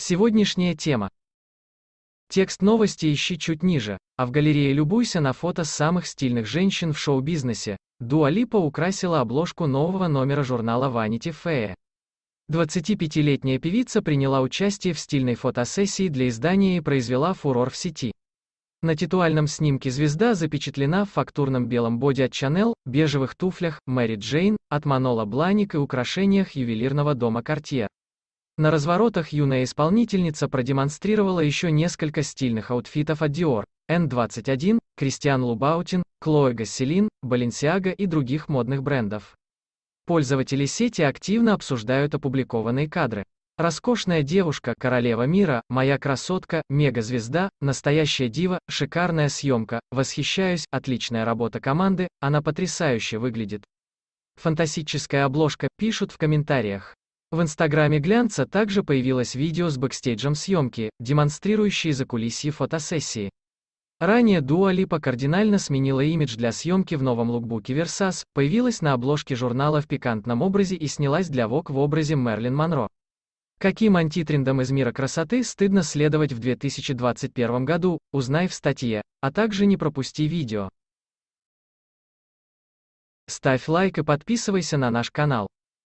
Сегодняшняя тема. Текст новости ищи чуть ниже, а в галерее любуйся на фото самых стильных женщин в шоу-бизнесе. Дуалипа украсила обложку нового номера журнала Vanity Fair. 25-летняя певица приняла участие в стильной фотосессии для издания и произвела фурор в сети. На титуальном снимке звезда запечатлена в фактурном белом боди от Chanel, бежевых туфлях Мэри Джейн, от Манола Бланик и украшениях ювелирного дома Cartier. На разворотах юная исполнительница продемонстрировала еще несколько стильных аутфитов от Dior, N21, Кристиан Лубаутин, Клоэ Гасселин, Баленсиага и других модных брендов. Пользователи сети активно обсуждают опубликованные кадры. Роскошная девушка, королева мира, моя красотка, мегазвезда, настоящая дива, шикарная съемка, восхищаюсь, отличная работа команды, она потрясающе выглядит. Фантастическая обложка, пишут в комментариях. В инстаграме глянца также появилось видео с бэкстейджем съемки, демонстрирующие закулисье фотосессии. Ранее Дуа Липа кардинально сменила имидж для съемки в новом лукбуке Versace, появилась на обложке журнала в пикантном образе и снялась для Vogue в образе Мерлин Монро. Каким антитрендам из мира красоты стыдно следовать в 2021 году, узнай в статье, а также не пропусти видео. Ставь лайк и подписывайся на наш канал.